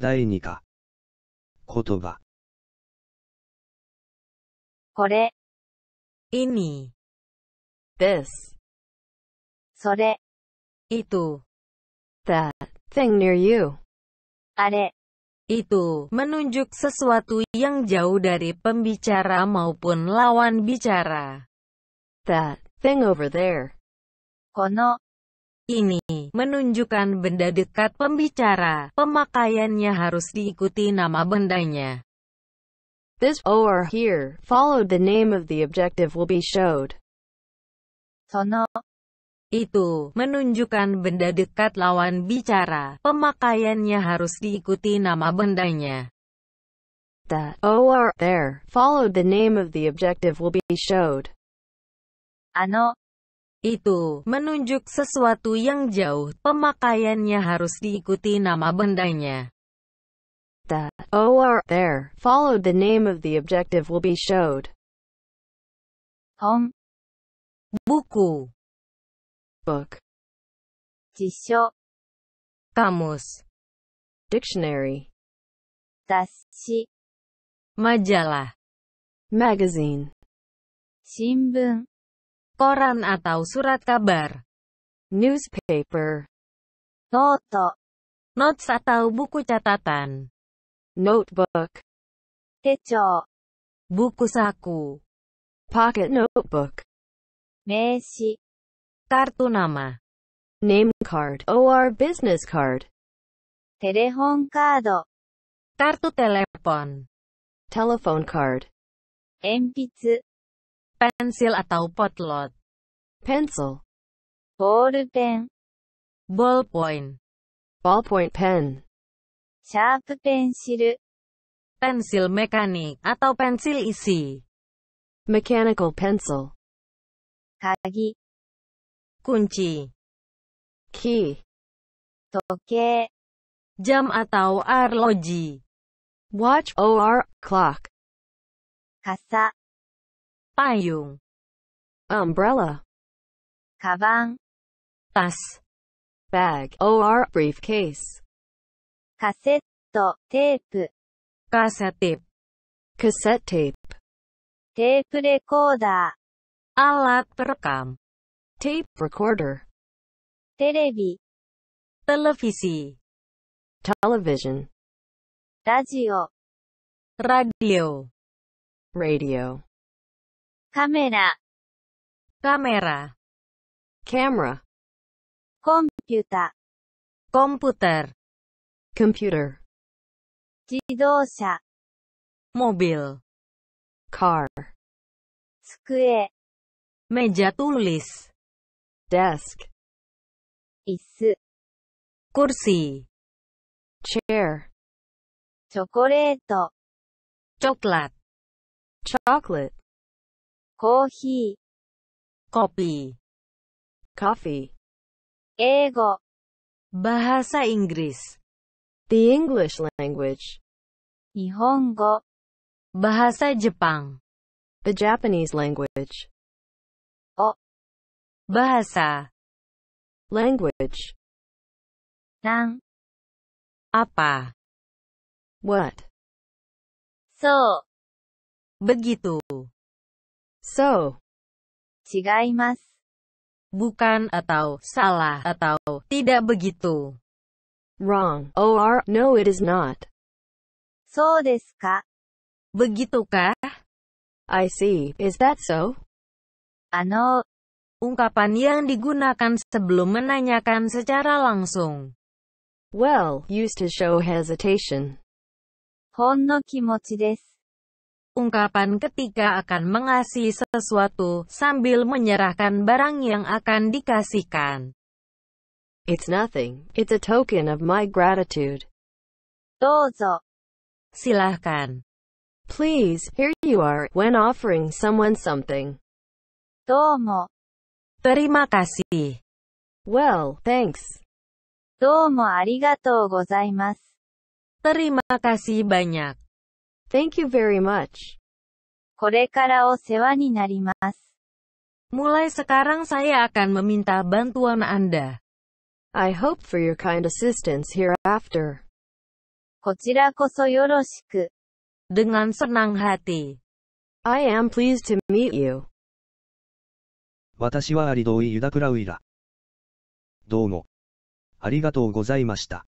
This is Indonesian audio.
第2 that, thing near you. Itu menunjuk sesuatu yang jauh dari pembicara maupun lawan bicara. That thing over there. この ini menunjukkan benda dekat pembicara. Pemakaiannya harus diikuti nama bendanya. This or here followed the name of the objective will be showed. Sono itu menunjukkan benda dekat lawan bicara. Pemakaiannya harus diikuti nama bendanya. The or there followed the name of the objective will be showed. Ano itu menunjuk sesuatu yang jauh, pemakaiannya harus diikuti nama bendanya. The or there followed the name of the objective will be showed. Hong Buku. Book. Jisho. Kamus. Dictionary. Dashi. Majalah. Magazine. Shinbun koran atau surat kabar, newspaper, Noto. notes atau buku catatan, notebook, techo, buku saku, pocket notebook, meshi, kartu nama, name card or business card, telepon card, kartu telepon, telephone card, 鉛筆 pensil atau potlot, pencil, bolpen, ballpoint, ballpoint pen, sharp pencil, pensil mekanik atau pensil isi, mechanical pencil, kagi, kunci, key, toke, jam atau arloji, watch or clock, kasa, umbrella, kavang, tas, bag or briefcase, cassette tape, cassette tape, cassette tape, tape recorder, alat perekam, tape recorder, televi, televisi, television, radio, radio, radio. kamera kamera camera komputer komputer computer mobil car meja tulis desk Isu. kursi chair Chocolate. coklat chocolate Kopi. coffee, Bahasa Inggris, the English language, Bahasa Jepang, the Japanese language, Bahasa. language, Nang. Apa. what, So. Begitu. So. bukan atau salah atau tidak begitu. Wrong. Or no it is not. So begitu Begitukah? I see. Is that so? Ano. Ungkapan yang digunakan sebelum menanyakan secara langsung. Well, used to show hesitation. kimochi desu ungkapan ketika akan mengasih sesuatu sambil menyerahkan barang yang akan dikasihkan. It's nothing. It's a token of my gratitude. Dozo. Silahkan. Please, here you are, when offering someone something. Domo. Terima kasih. Well, thanks. Domo arigatou gozaimasu. Terima kasih banyak. Thank you very much. これからお世話になります。Mulai sekarang saya akan meminta bantuan Anda. I hope for your kind assistance hereafter. こちらこそよろしく。Dengan senang hati. I am pleased to meet you. 私はアリドーイ・ユダクラウイラ。どうも。ありがとうございました。